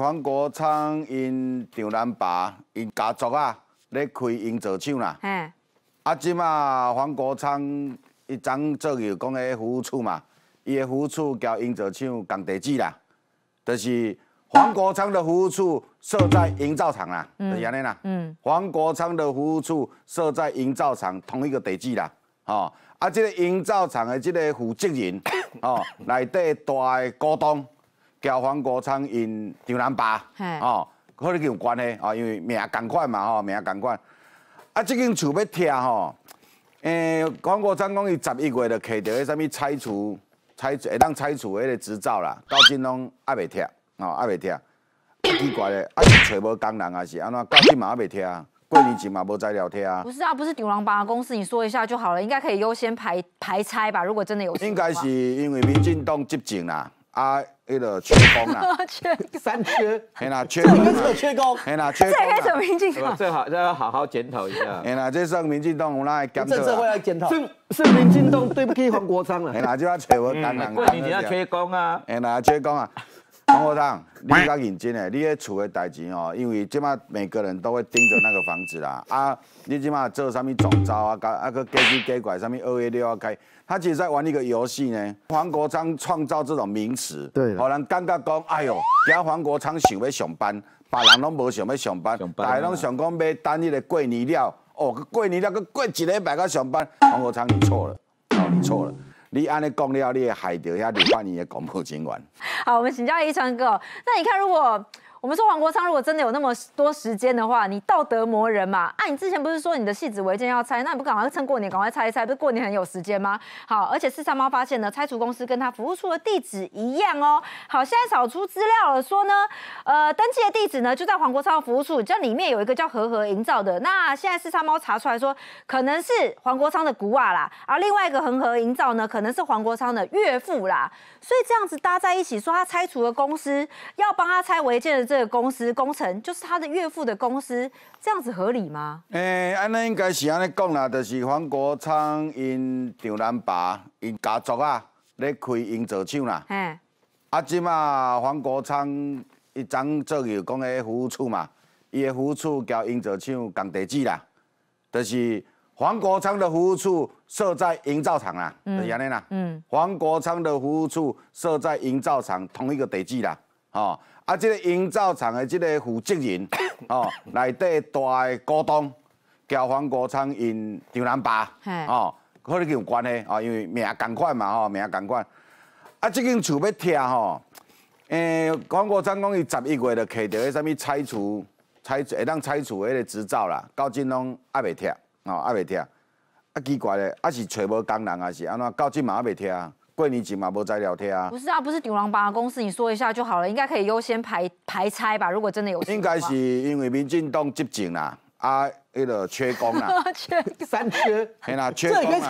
黄国昌因张兰爸因家族啊，咧开营造厂啦，哎，啊，即马黄国昌一张做游讲个服务处嘛，伊个服务处交营造厂共地址啦，就是黄国昌的服务处设在营造厂啦，是安尼啦。嗯，黄国昌的服务处设在营造厂同一个地址啦。哦，啊，即个营造厂的即个负责人哦，内底大个股东。交黄国昌因牛栏爸，哦，可能有关系哦，因为名同款嘛吼，名同款。啊，即间厝要拆吼，诶，黄国昌讲伊十一月就摕到迄啥物拆除，拆除会当拆除迄个执照啦，到今拢还未拆哦，还未拆。奇怪咧，啊，找无工人啊是，安怎到今嘛还未拆？过年前嘛无再聊天啊。不是啊，不是牛栏的公司，你说一下就好了，应该可以优先排排拆吧？如果真的有，应该是因为民进党执政啦。啊，一 个缺工啊，缺三缺，哎啦，缺，真的是缺工，哎呀，缺，这民进党，最好要好好检讨一下，哎呀，这上民进党我们来检讨，这会来检讨，是是民进党对不起黄国昌了，哎啦，这要错我担人。了，过年你要缺工啊，哎啦，缺工啊。黄国昌，你较认真诶，你咧厝诶代志哦，因为即马每个人都会盯着那个房子啦。啊，你即马做啥物总招啊，甲阿个街机街拐上面二月六号开，他其实在玩一个游戏呢。黄国昌创造这种名词，对，好人感觉讲，哎哟，然后黄国昌想要上班，别人拢无想要上班，大家拢想讲买单一个过年料，哦，过年料，过一礼拜再上班。黄国昌你错了，哦，你错了。你安尼讲了，你会害到离不开你的广播警员。好，我们请教一川哥，那你看如果。我们说黄国昌如果真的有那么多时间的话，你道德磨人嘛？啊，你之前不是说你的戏子违建要拆，那你不赶快趁过年赶快拆一拆？不是过年很有时间吗？好，而且四三猫发现呢，拆除公司跟他服务处的地址一样哦。好，现在扫出资料了，说呢，呃，登记的地址呢就在黄国昌服务处，这里面有一个叫和和营造的。那现在四三猫查出来说，可能是黄国昌的姑瓦啦，而另外一个恒河营造呢，可能是黄国昌的岳父啦。所以这样子搭在一起，说他拆除的公司要帮他拆违建的这。这个公司工程就是他的岳父的公司，这样子合理吗？诶，安尼应该是安尼讲啦，就是黄国昌因丈人爸因家族啊，咧开营造厂啦。嗯。啊，即马黄国昌以张做嘢讲嘅服务处嘛，伊嘅服务处交营造厂共地址啦，就是黄国昌的服务处设在营造厂啦，就是安尼啦。嗯。黄国昌的服务处设在营造厂同一个地址啦。哦，啊，即个营造厂的即个负责人，哦，内底大的股东，交黄国昌因丈人爸，哦，可能有关系，哦，因为名共款嘛，哦，名共款。啊，即间厝要拆，吼，诶，黄国昌讲伊十一月就摕到迄啥物拆除，拆除会当拆除迄个执照啦，到今拢也未拆，哦，也未拆。啊，奇怪咧，啊是揣无工人，啊是安怎？到今嘛也未拆。过年前嘛，无在聊天啊。不是啊，不是顶朗巴公司，你说一下就好了，应该可以优先排排差吧？如果真的有，应该是因为民进党急进啦，啊，那个缺工 啦，缺三缺，嘿啦，缺工啊，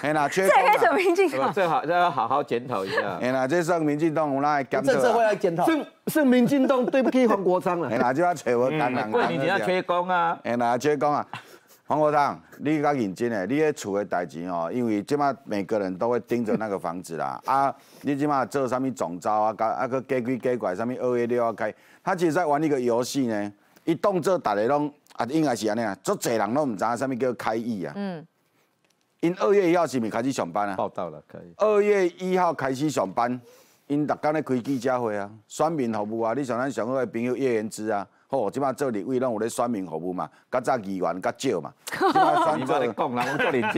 嘿啦，缺这也开始民进党，最好再要好好检讨一下，嘿啦，这算民进党有哪检讨？正社会来检讨，是是民进党对不起黄国昌了，嘿啦，就要找我谈人，谈，过年要缺工啊，嘿啦，缺工啊。黄国昌，你较认真诶，你迄厝诶代志哦，因为即摆每个人都会盯着那个房子啦。啊，你即摆做啥物总招啊，甲啊个改规改轨啥物二月六号开，他就是在玩一个游戏呢。一动作大家拢，啊应该是安尼啊，足侪人拢毋知啥物叫开业啊。嗯。因二月一号是毋是开始上班啊？报道了，可以。二月一号开始上班，因逐天咧开记者会啊，选民服务啊，你像咱上诶朋友叶元之啊。好，即摆做李威拢有咧选民服务嘛，较早议员较少嘛，即摆双招的，即摆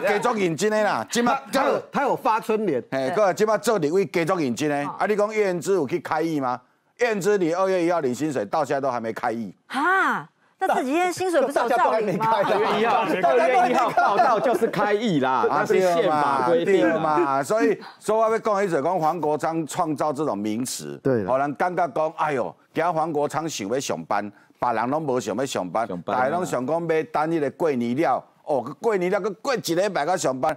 继续认真啦，即摆继续他有发春联，哎，哥，即摆做李威继续认真诶。啊，你讲燕之有去开议吗？燕之你二月一号领薪水，到现在都还没开议。哈。那自己天薪水不是照领吗？六月一号，六月一号报道就是开业啦，那 是宪法规定嘛，所以所以我要讲一嘴，讲黄国昌创造这种名词，对，好人感觉讲，哎呦，今黄国昌想要上班，别人拢无想要上班，大家拢想讲买单一的过年料，哦，过年料，过一礼拜才上班，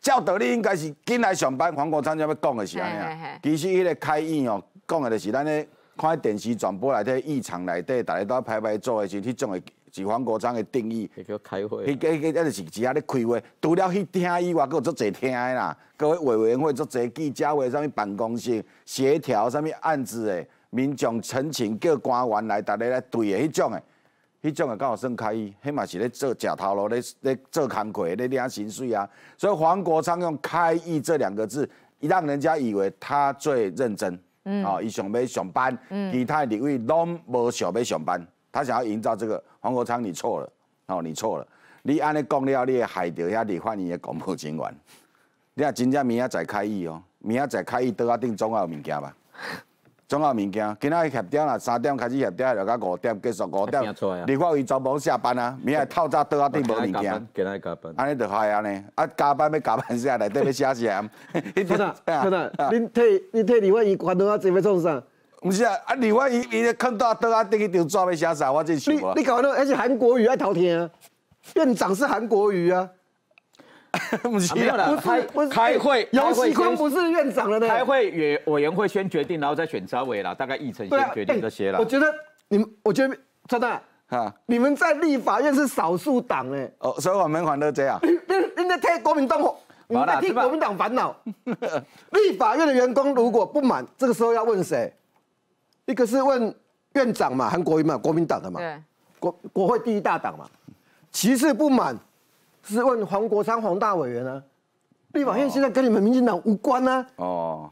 照道理应该是进来上班，黄国昌就要讲的是安尼啊，其实迄个开业哦，讲的是咱的。看电视转播内底、议场内底，大家在排排坐的时，迄种的，是黄国昌的定义。开会。迄迄他这是只在咧开会，除了去听以外，佫有做侪听啦。各位委员会做侪记者会，啥物办公室协调啥物案子的民众陈请各官员来，大家来对的，迄种的，迄种的，刚好算开伊迄嘛是咧做假头路，咧咧做工课，咧领薪水啊。所以黄国昌用“开议”这两个字，让人家以为他最认真。哦，伊想要上班，其他领位拢无想要上班。他想要营造这个黄国昌，你错了，哦，你错了，你安尼讲了，你会害到遐立法院的公务人员。你啊，真正明仔再开议哦，明仔再开议，多一顶重要的物件吧。总要物件，今仔日下班啦，三点开始协调，落到五点结束。五点，如果为早班下班啊，明仔透早倒啊，顶无物件。今仔日加班，安尼就害安尼，啊，加班要加班下来，得 要写啥？科 长，科 长，你退，你退，李万英关到啊，做要创啥？不是啊，啊，李万英，伊咧坑到阿倒啊，顶一条蛇要写啥？我真羡慕啊！你你搞那而且韩国语爱偷听，院长是韩国语啊。不是不是开会，游启坤不是院长了呢。开会委委员会先决定，然后再选招委了。大概议程先决定这些了。我觉得你们，我觉得真的啊，你们在立法院是少数党哎，哦，所以我们反正这样，你你在替国民党，你在替国民党烦恼。立法院的员工如果不满，这个时候要问谁？一个是问院长嘛，韩国文嘛，国民党的嘛，国国会第一大党嘛。其次不满。是问黄国昌、黄大伟员啊，立法院现在跟你们民进党无关啊！哦，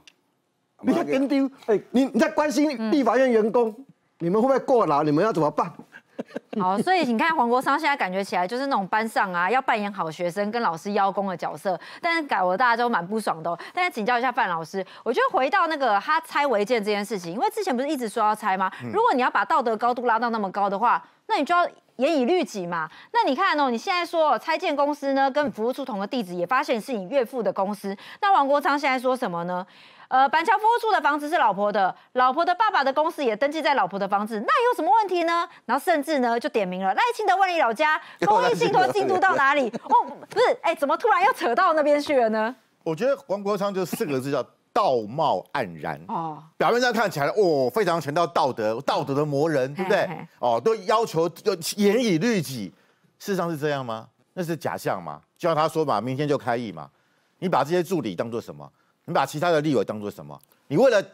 你在跟丢，哎，你你在关心立法院员工，你们会不会过劳？你们要怎么办？好，所以你看黄国昌现在感觉起来就是那种班上啊，要扮演好学生跟老师邀功的角色，但是改我大家都蛮不爽的。但是请教一下范老师，我觉得回到那个他拆违建这件事情，因为之前不是一直说要拆吗？如果你要把道德高度拉到那么高的话，那你就要。严以律己嘛？那你看哦，你现在说拆建公司呢，跟服务处同个地址，也发现是你岳父的公司。那王国昌现在说什么呢？呃，板桥服务处的房子是老婆的，老婆的爸爸的公司也登记在老婆的房子，那有什么问题呢？然后甚至呢，就点名了赖清德万里老家 公益信托进度到哪里？哦，不是，哎，怎么突然又扯到那边去了呢？我觉得王国昌就四个字叫。道貌岸然哦，表面上看起来哦，非常强调道德，道德的磨人，对不对？哦，都要求要严以律己，事实上是这样吗？那是假象吗？就让他说嘛，明天就开议嘛。你把这些助理当做什么？你把其他的立委当做什么？你为了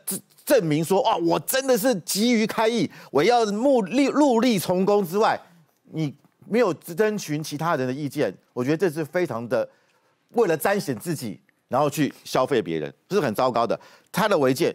证明说啊，我真的是急于开议，我要目力戮力从公之外，你没有征询其他人的意见，我觉得这是非常的为了彰显自己。然后去消费别人，这是很糟糕的。他的违建，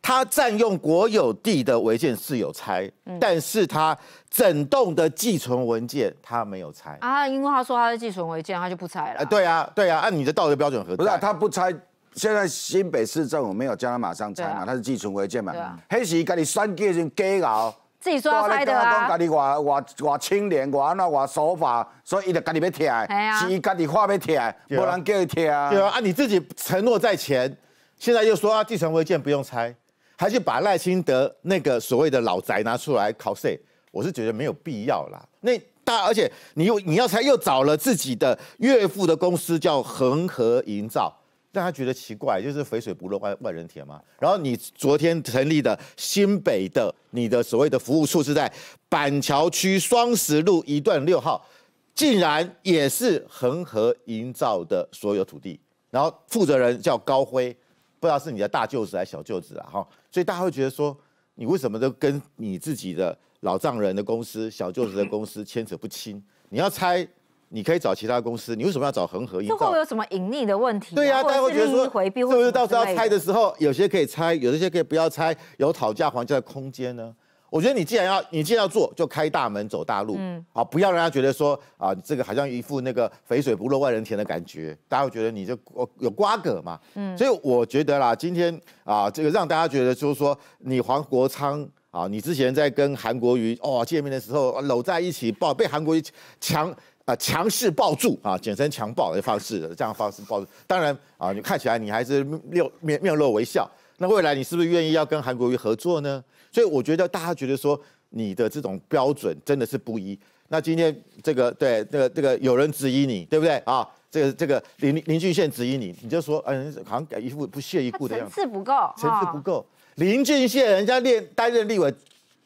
他占用国有地的违建是有拆，但是他整栋的寄存文件他没有拆啊，因为他说他是寄存违建，他就不拆了。哎，对啊，对啊，按你的道德标准核。不是他不拆，现在新北市政府没有叫他马上拆嘛，他是寄存违建嘛，啊、黑洗咖你三个人给搞。自己说来的啊！讲家己画画画清廉，我安那画手法，所以伊就家己要贴，是家己画要贴，无人叫伊贴啊！啊，你自己承诺在前，现在又说啊，继承违建不用拆，还是把赖清德那个所谓的老宅拿出来考税，我是觉得没有必要啦。那大而且你又你要猜，又找了自己的岳父的公司叫恒河营造。让他觉得奇怪，就是肥水不流外外人田嘛。然后你昨天成立的新北的你的所谓的服务处是在板桥区双十路一段六号，竟然也是恒河营造的所有土地。然后负责人叫高辉，不知道是你的大舅子还是小舅子啊哈。所以大家会觉得说，你为什么都跟你自己的老丈人的公司、小舅子的公司牵扯不清？你要猜你可以找其他公司，你为什么要找恒河影？这会有什么隐匿的问题？对呀，大家会觉得说是不是？到时候要拆的时候，有些可以拆，有些可以不要拆，有讨价还价的空间呢？我觉得你既然要，你既然要做，就开大门走大路，嗯，啊，不要让人家觉得说啊，这个好像一副那个肥水不落外人田的感觉，大家会觉得你就有瓜葛嘛，嗯，所以我觉得啦，今天啊，这个让大家觉得就是说，你黄国昌啊，你之前在跟韩国瑜哦见面的时候搂在一起抱，被韩国瑜强啊，强势抱住啊，简称强抱的方式，这样方式抱住。当然啊，你看起来你还是面面面露微笑。那未来你是不是愿意要跟韩国瑜合作呢？所以我觉得大家觉得说你的这种标准真的是不一。那今天这个对这个这个有人质疑你，对不对啊？这个这个林林俊宪质疑你，你就说嗯，好像一副不屑一顾的样子，层次不够，层次不够。林俊宪人家练担任立委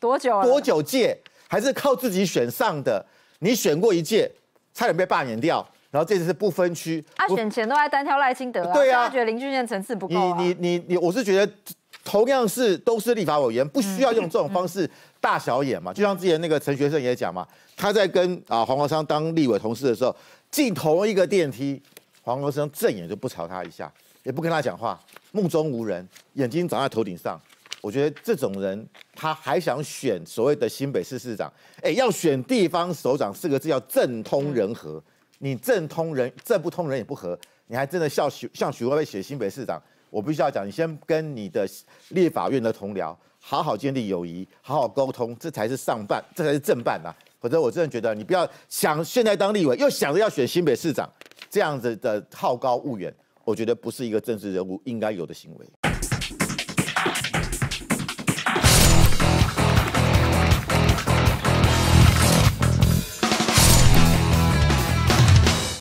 多久多久届，还是靠自己选上的，你选过一届。差点被罢免掉，然后这次是不分区，他选前都在单挑赖清德，对啊，觉得林俊宪层次不高。你你你你，我是觉得同样是都是立法委员，不需要用这种方式大小眼嘛。就像之前那个陈学圣也讲嘛，他在跟啊黄国昌当立委同事的时候进同一个电梯，黄国昌正眼就不朝他一下，也不跟他讲话，目中无人，眼睛长在头顶上。我觉得这种人，他还想选所谓的新北市市长，哎，要选地方首长四个字，要政通人和。你政通人政不通人也不和，你还真的像许像许国维写新北市长。我必须要讲，你先跟你的立法院的同僚好好建立友谊，好好沟通，这才是上办，这才是正办呐。否则，我真的觉得你不要想现在当立委，又想着要选新北市长，这样子的好高骛远，我觉得不是一个政治人物应该有的行为。